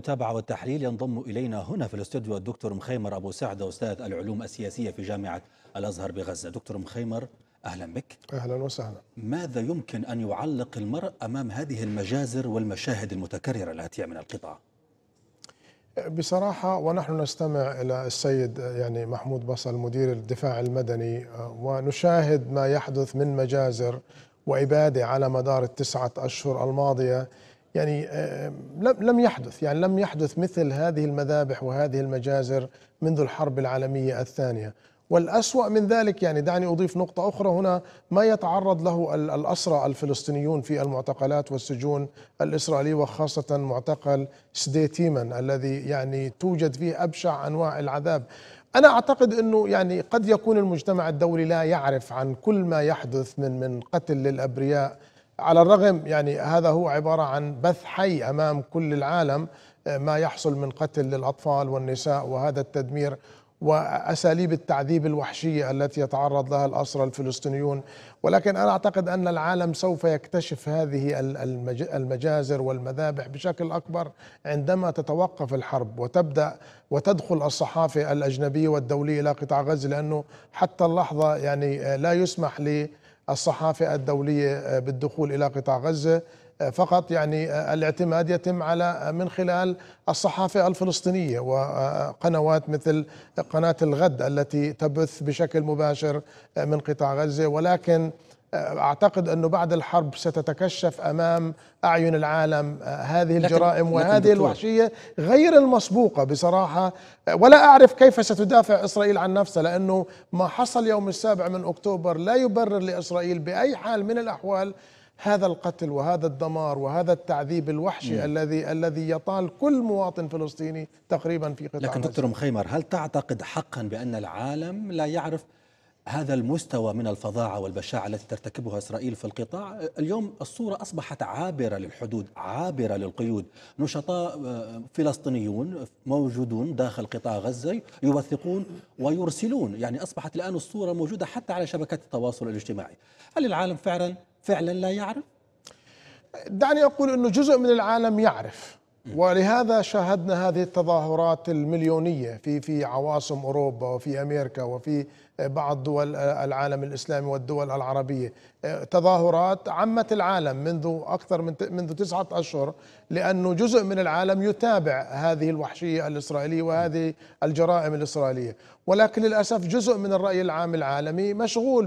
المتابعة والتحليل ينضم إلينا هنا في الاستوديو الدكتور مخيمر أبو سعدة أستاذ العلوم السياسية في جامعة الأزهر بغزة دكتور مخيمر أهلا بك أهلا وسهلا ماذا يمكن أن يعلق المرء أمام هذه المجازر والمشاهد المتكررة الآتية من القطاع بصراحة ونحن نستمع إلى السيد يعني محمود بصل مدير الدفاع المدني ونشاهد ما يحدث من مجازر وإبادة على مدار التسعة أشهر الماضية يعني آه، لم يحدث يعني لم يحدث مثل هذه المذابح وهذه المجازر منذ الحرب العالميه الثانيه والأسوأ من ذلك يعني دعني أضيف نقطة أخرى هنا ما يتعرض له الأسرى الفلسطينيون في المعتقلات والسجون الإسرائيلية وخاصة معتقل سديتيمن الذي يعني توجد فيه أبشع أنواع العذاب أنا أعتقد أنه يعني قد يكون المجتمع الدولي لا يعرف عن كل ما يحدث من من قتل للأبرياء على الرغم يعني هذا هو عبارة عن بث حي أمام كل العالم آه، ما يحصل من قتل للأطفال والنساء وهذا التدمير وأساليب التعذيب الوحشية التي يتعرض لها الأسرى الفلسطينيون ولكن أنا أعتقد أن العالم سوف يكتشف هذه المجازر والمذابح بشكل أكبر عندما تتوقف الحرب وتبدأ وتدخل الصحافة الأجنبية والدولية إلى قطاع غزة لأنه حتى اللحظة يعني آه، لا يسمح لي الصحافة الدولية آه، بالدخول إلى قطاع غزة آه، فقط يعني آه، الاعتماد يتم على من خلال الصحافة الفلسطينية وقنوات مثل قناة الغد التي تبث بشكل مباشر من قطاع غزة ولكن آه، اعتقد انه بعد الحرب ستتكشف امام اعين العالم آه، هذه الجرائم لكن وهذه لكن الوحشيه غير المسبوقه بصراحه آه، ولا اعرف كيف ستدافع اسرائيل عن نفسها لانه ما حصل يوم السابع من اكتوبر لا يبرر لاسرائيل باي حال من الاحوال هذا القتل وهذا الدمار وهذا التعذيب الوحشي مم. الذي الذي يطال كل مواطن فلسطيني تقريبا في قطاع لكن دكتور مخيمر هل تعتقد حقا بان العالم لا يعرف هذا المستوى من الفظاعة والبشاعة التي ترتكبها إسرائيل في القطاع اليوم الصورة أصبحت عابرة للحدود عابرة للقيود نشطاء آه، فلسطينيون موجودون داخل قطاع غزة يوثقون ويرسلون يعني أصبحت الآن الصورة موجودة حتى على شبكات التواصل الاجتماعي هل العالم فعلا فعلا لا يعرف؟ دعني أقول أنه جزء من العالم يعرف ولهذا شاهدنا هذه التظاهرات المليونية في في عواصم أوروبا وفي أمريكا وفي بعض دول العالم الإسلامي والدول العربية تظاهرات عمت العالم منذ أكثر من منذ تسعة أشهر لأنه جزء من العالم يتابع هذه الوحشية الإسرائيلية وهذه الجرائم الإسرائيلية ولكن للأسف جزء من الرأي العام العالمي مشغول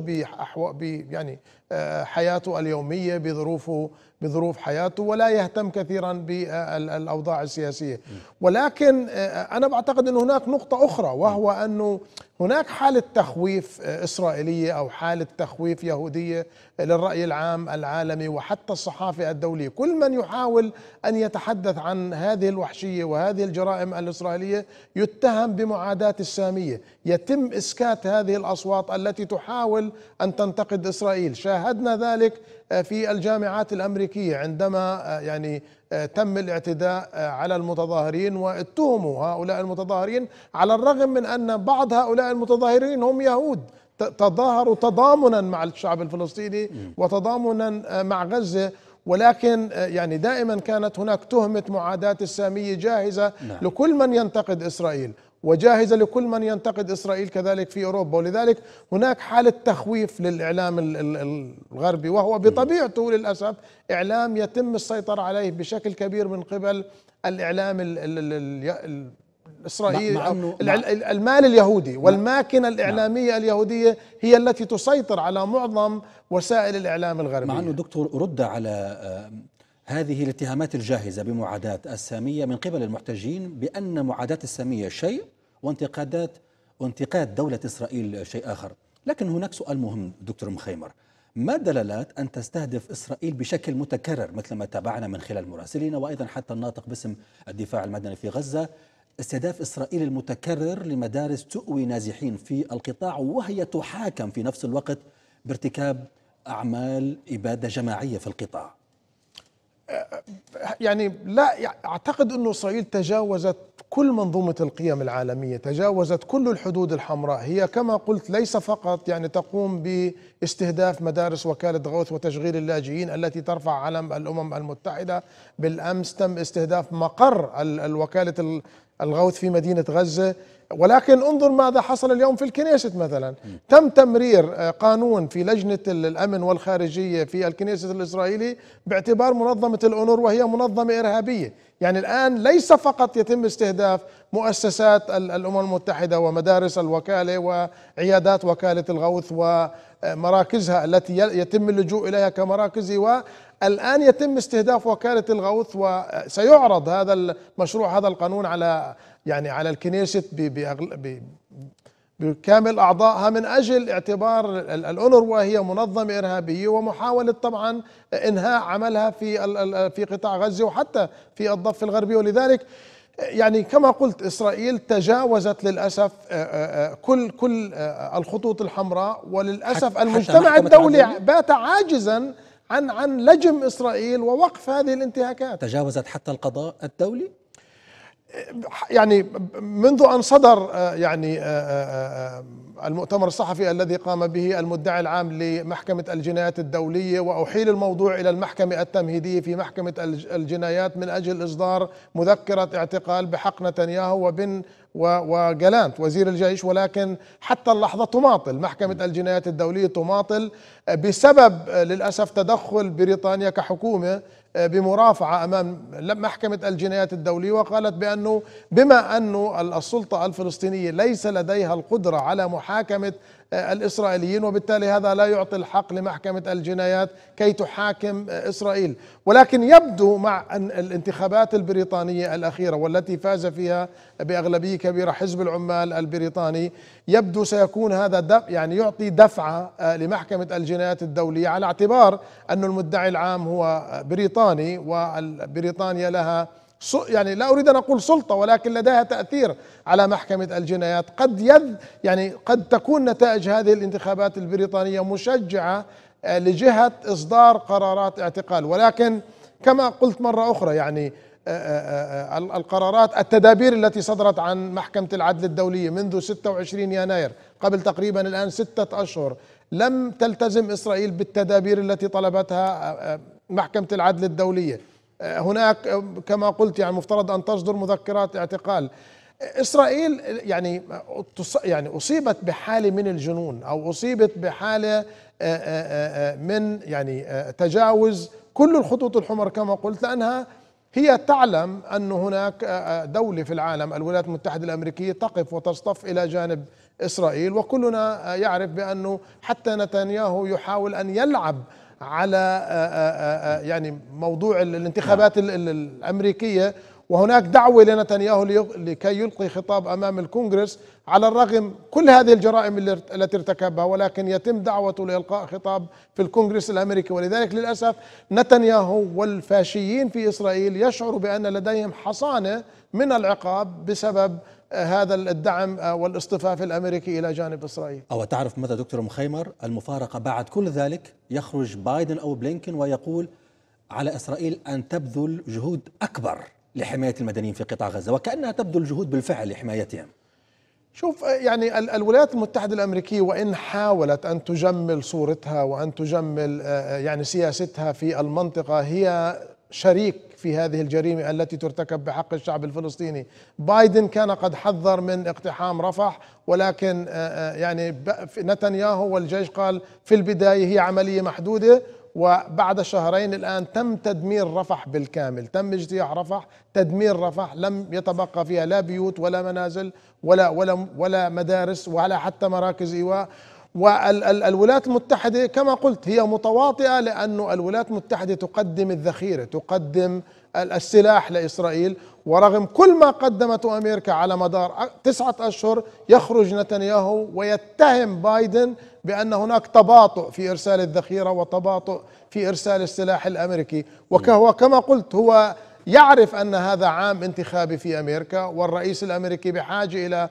ب... يعني آه، حياته اليومية بظروفه بظروف حياته ولا يهتم كثيرا بالأوضاع السياسية ولكن آه، أنا بعتقد أن هناك نقطة أخرى وهو أنه هناك حالة تخويف آه، إسرائيلية أو حالة تخويف يهودية آه، للرأي العام العالمي وحتى الصحافة الدولية كل من يحاول أن يتحدث عن هذه الوحشية وهذه الجرائم الإسرائيلية يتهم بمعاداة السامية يتم إسكات هذه الأصوات التي تحاول أن تنتقد إسرائيل شاهدنا ذلك آه، في الجامعات الأمريكية عندما يعني تم الاعتداء آه، على المتظاهرين واتهموا هؤلاء المتظاهرين على الرغم من ان بعض هؤلاء المتظاهرين هم يهود تظاهروا تضامنا مع الشعب الفلسطيني وتضامنا آه، مع غزه ولكن آه، يعني دائما كانت هناك تهمه معاداه الساميه جاهزه نعم. لكل من ينتقد اسرائيل وجاهزة لكل من ينتقد إسرائيل كذلك في أوروبا ولذلك هناك حالة تخويف للإعلام الغربي وهو بطبيعته للأسف إعلام يتم السيطرة عليه بشكل كبير من قبل الإعلام الاسرائيلي مع المال اليهودي والماكنه نعم. الاعلاميه نعم. اليهوديه هي التي تسيطر على معظم وسائل الاعلام الغربيه مع انه دكتور رد على آه، هذه الاتهامات الجاهزه بمعاداه الساميه من قبل المحتجين بان معاداه الساميه شيء وانتقادات وانتقاد دولة إسرائيل شيء آخر لكن هناك سؤال مهم دكتور مخيمر ما دلالات أن تستهدف إسرائيل بشكل متكرر مثل ما تابعنا من خلال مراسلين وأيضا حتى الناطق باسم الدفاع المدني في غزة استهداف إسرائيل المتكرر لمدارس تؤوي نازحين في القطاع وهي تحاكم في نفس الوقت بارتكاب أعمال إبادة جماعية في القطاع يعني لا أعتقد أن إسرائيل تجاوزت كل منظومة القيم العالمية تجاوزت كل الحدود الحمراء هي كما قلت ليس فقط يعني تقوم باستهداف مدارس وكالة غوث وتشغيل اللاجئين التي ترفع علم الأمم المتحدة بالأمس تم استهداف مقر الوكالة الغوث في مدينة غزة ولكن انظر ماذا حصل اليوم في الكنيست مثلا تم تمرير آه، قانون في لجنة الأمن والخارجية في الكنيست الإسرائيلي باعتبار منظمة الأونر وهي منظمة إرهابية يعني الآن ليس فقط يتم استهداف مؤسسات الأمم المتحدة ومدارس الوكالة وعيادات وكالة الغوث ومراكزها التي يتم اللجوء إليها كمراكز والآن يتم استهداف وكالة الغوث وسيعرض هذا المشروع هذا القانون على يعني على الكنيست بكامل أعضائها من أجل اعتبار الأونروا هي منظمة إرهابية ومحاولة طبعا إنهاء عملها في في قطاع غزة وحتى في الضفة الغربية ولذلك يعني كما قلت اسرائيل تجاوزت للاسف آه، آه، آه، كل كل الخطوط الحمراء وللاسف المجتمع الدولي بات عاجزا عن عن لجم اسرائيل ووقف هذه الانتهاكات تجاوزت حتى القضاء الدولي يعني منذ ان صدر آه، يعني آه، آه، المؤتمر الصحفي الذي قام به المدعي العام لمحكمه الجنايات الدوليه واحيل الموضوع الى المحكمه التمهيديه في محكمه الجنايات من اجل اصدار مذكره اعتقال بحق نتنياهو وبن وجلانت وزير الجيش ولكن حتى اللحظه تماطل محكمه الجنايات الدوليه تماطل بسبب للاسف تدخل بريطانيا كحكومه آه، بمرافعة أمام محكمة الجنايات الدولية وقالت بأنه بما أن السلطة الفلسطينية ليس لديها القدرة على محاكمة آه، الاسرائيليين وبالتالي هذا لا يعطي الحق لمحكمه الجنايات كي تحاكم آه، اسرائيل ولكن يبدو مع الانتخابات البريطانيه الاخيره والتي فاز فيها باغلبيه كبيره حزب العمال البريطاني يبدو سيكون هذا دف يعني يعطي دفعه آه، لمحكمه الجنايات الدوليه على اعتبار ان المدعي العام هو بريطاني وبريطانيا لها يعني لا اريد ان اقول سلطه ولكن لديها تاثير على محكمه الجنايات قد يذ يعني قد تكون نتائج هذه الانتخابات البريطانيه مشجعه آه، لجهه اصدار قرارات اعتقال ولكن كما قلت مره اخرى يعني آه، آه، القرارات التدابير التي صدرت عن محكمة العدل الدولية منذ 26 يناير قبل تقريبا الآن ستة أشهر لم تلتزم إسرائيل بالتدابير التي طلبتها محكمة العدل الدولية هناك كما قلت يعني مفترض ان تصدر مذكرات اعتقال اسرائيل يعني يعني اصيبت بحاله من الجنون او اصيبت بحاله آه، آه، آه، من يعني تجاوز كل الخطوط الحمر كما قلت لانها هي تعلم ان هناك دوله في العالم الولايات المتحده الامريكيه تقف وتصطف الى جانب اسرائيل وكلنا يعرف بانه حتى نتنياهو يحاول ان يلعب على آه، آه، آه، يعني موضوع الانتخابات الامريكيه وهناك دعوه لنتنياهو لكي يلقي خطاب امام الكونغرس على الرغم كل هذه الجرائم التي ارتكبها ولكن يتم دعوته لالقاء خطاب في الكونغرس الامريكي ولذلك للاسف نتنياهو والفاشيين في اسرائيل يشعروا بان لديهم حصانه من العقاب بسبب هذا الدعم والاصطفاف الامريكي الى جانب اسرائيل. او تعرف ماذا دكتور مخيمر المفارقه بعد كل ذلك يخرج بايدن او بلينكن ويقول على اسرائيل ان تبذل جهود اكبر لحمايه المدنيين في قطاع غزه وكانها تبذل جهود بالفعل لحمايتهم. شوف يعني الولايات المتحده الامريكيه وان حاولت ان تجمل صورتها وان تجمل آه، يعني سياستها في المنطقه هي شريك في هذه الجريمه التي ترتكب بحق الشعب الفلسطيني بايدن كان قد حذر من اقتحام رفح ولكن آه، آه، يعني نتنياهو والجيش قال في البدايه هي عمليه محدوده وبعد شهرين الآن تم تدمير رفح بالكامل تم اجتياح رفح تدمير رفح لم يتبقى فيها لا بيوت ولا منازل ولا, ولا, ولا مدارس ولا حتى مراكز إيواء والولايات المتحدة كما قلت هي متواطئة لأن الولايات المتحدة تقدم الذخيرة تقدم السلاح لإسرائيل ورغم كل ما قدمته أمريكا على مدار تسعة أشهر يخرج نتنياهو ويتهم بايدن بأن هناك تباطؤ في إرسال الذخيرة وتباطؤ في إرسال السلاح الأمريكي وكهو كما قلت هو يعرف أن هذا عام انتخابي في أمريكا والرئيس الأمريكي بحاجة إلى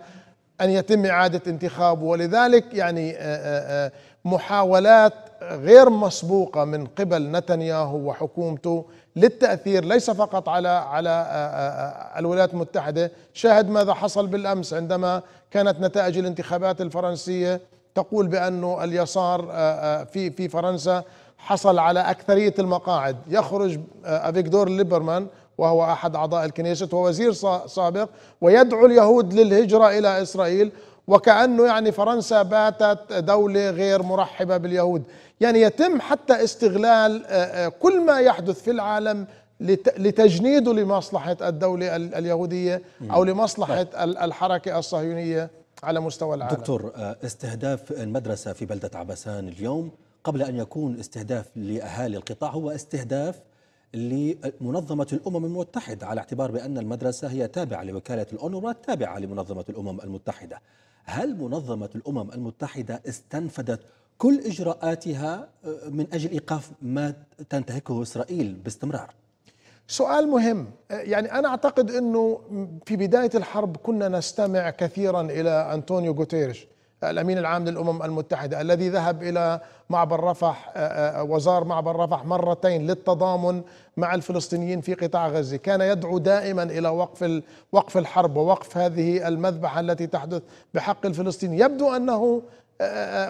أن يتم إعادة انتخابه ولذلك يعني آه، آه، آه، محاولات غير مسبوقة من قبل نتنياهو وحكومته للتأثير ليس فقط على على الولايات المتحدة شاهد ماذا حصل بالأمس عندما كانت نتائج الانتخابات الفرنسية تقول بأنه اليسار في في فرنسا حصل على أكثرية المقاعد يخرج أفيكدور ليبرمان وهو أحد أعضاء الكنيست ووزير سابق ويدعو اليهود للهجرة إلى إسرائيل وكأنه يعني فرنسا باتت دولة غير مرحبة باليهود يعني يتم حتى استغلال آه، آه، كل ما يحدث في العالم لتجنيده لمصلحة الدولة اليهودية أو لمصلحة طيب. الحركة الصهيونية على مستوى العالم دكتور آه، استهداف المدرسة في بلدة عبسان اليوم قبل أن يكون استهداف لأهالي القطاع هو استهداف لمنظمة الأمم المتحدة على اعتبار بأن المدرسة هي تابعة لوكالة الأونروا تابعة لمنظمة الأمم المتحدة هل منظمة الأمم المتحدة استنفدت كل إجراءاتها آه، من أجل إيقاف ما تنتهكه إسرائيل باستمرار؟ سؤال مهم آه، يعني أنا أعتقد أنه في بداية الحرب كنا نستمع كثيرا إلى أنطونيو غوتيريش الامين العام للامم المتحده الذي ذهب الى معبر رفح آه، آه، آه، وزار معبر رفح مرتين للتضامن مع الفلسطينيين في قطاع غزه، كان يدعو دائما الى وقف وقف الحرب ووقف هذه المذبحه التي تحدث بحق الفلسطيني، يبدو انه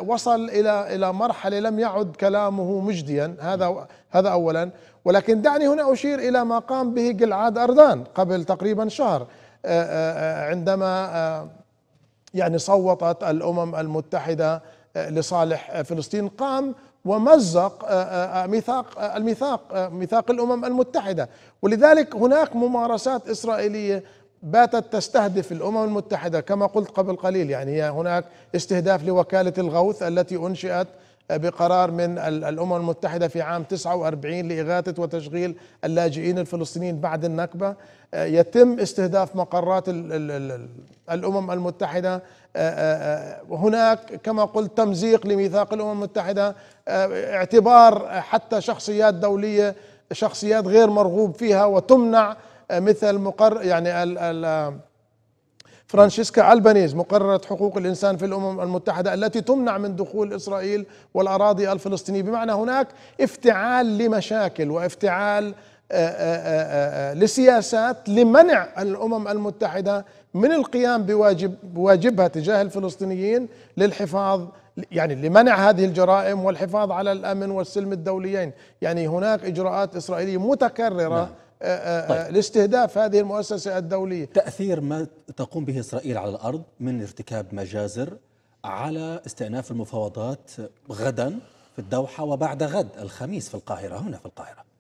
وصل الى الى مرحله لم يعد كلامه مجديا، هذا هذا اولا، ولكن دعني هنا اشير الى ما قام به جلعاد اردان قبل تقريبا شهر عندما يعني صوتت الامم المتحده آه، لصالح آه، فلسطين قام ومزق آه، ميثاق الميثاق ميثاق الامم المتحده ولذلك هناك ممارسات اسرائيليه باتت تستهدف الامم المتحده كما قلت قبل قليل يعني هناك استهداف لوكاله الغوث التي انشئت بقرار من الامم المتحده في عام 49 لاغاثه وتشغيل اللاجئين الفلسطينيين بعد النكبه آه، يتم استهداف مقرات الامم المتحده آه، آه، هناك كما قلت تمزيق لميثاق الامم المتحده اعتبار حتى شخصيات دوليه شخصيات غير مرغوب فيها وتمنع مثل مقر يعني ال ال فرانشيسكا البانيز مقررة حقوق الإنسان في الأمم المتحدة التي تمنع من دخول إسرائيل والأراضي الفلسطينية بمعنى هناك افتعال لمشاكل وافتعال آه، آه، آه، لسياسات لمنع الامم المتحده من القيام بواجب بواجبها تجاه الفلسطينيين للحفاظ يعني لمنع هذه الجرائم والحفاظ على الامن والسلم الدوليين، يعني هناك اجراءات اسرائيليه متكرره نعم. طيب. لاستهداف هذه المؤسسه الدوليه تاثير ما تقوم به اسرائيل على الارض من ارتكاب مجازر على استئناف المفاوضات غدا في الدوحه وبعد غد الخميس في القاهره هنا في القاهره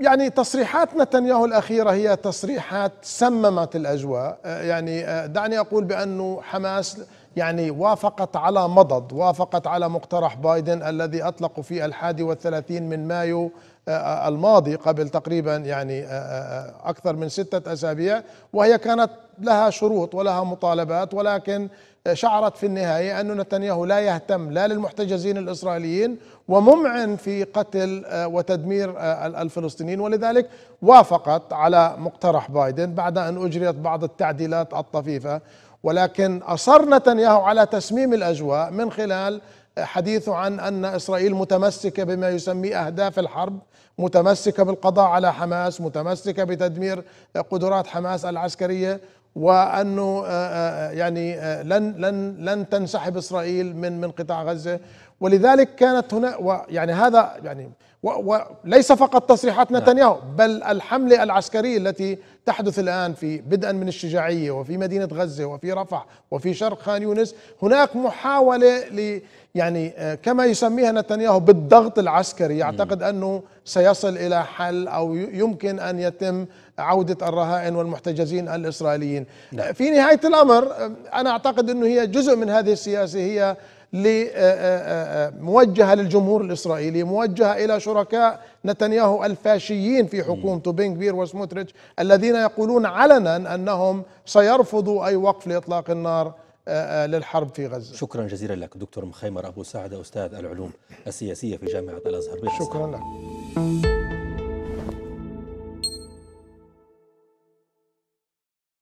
يعني تصريحات نتنياهو الأخيرة هي تصريحات سممت الأجواء يعني آه، دعني أقول بأنه حماس يعني وافقت على مضض وافقت على مقترح بايدن الذي أطلق في الحادي والثلاثين من مايو آه، آه، الماضي قبل تقريبا يعني آه، أكثر من ستة أسابيع وهي كانت لها شروط ولها مطالبات ولكن شعرت في النهاية أن نتنياهو لا يهتم لا للمحتجزين الإسرائيليين وممعن في قتل وتدمير الفلسطينيين ولذلك وافقت على مقترح بايدن بعد أن أجريت بعض التعديلات الطفيفة ولكن أصر نتنياهو على تسميم الأجواء من خلال حديثه عن أن إسرائيل متمسكة بما يسميه أهداف الحرب متمسكة بالقضاء على حماس متمسكة بتدمير قدرات حماس العسكرية وانه آه، آه، آه، يعني لن لن لن تنسحب اسرائيل من من قطاع غزه ولذلك كانت هنا ويعني هذا يعني وليس فقط تصريحات نعم. نتنياهو بل الحمله العسكريه التي تحدث الان في بدءا من الشجاعيه وفي مدينه غزه وفي رفح وفي شرق خان يونس هناك محاوله ل يعني كما يسميها نتنياهو بالضغط العسكري يعتقد انه سيصل الى حل او يمكن ان يتم عودة الرهائن والمحتجزين الإسرائيليين نعم. في نهاية الأمر أنا أعتقد أنه هي جزء من هذه السياسة هي آه، آه، آه، موجهة للجمهور الإسرائيلي موجهة إلى شركاء نتنياهو الفاشيين في حكومته بن كبير وسموتريتش الذين يقولون علنا أنهم سيرفضوا أي وقف لإطلاق النار للحرب في غزة شكرا جزيلا لك دكتور مخيمر أبو سعد أستاذ العلوم السياسية في جامعة الأزهر شكرا لك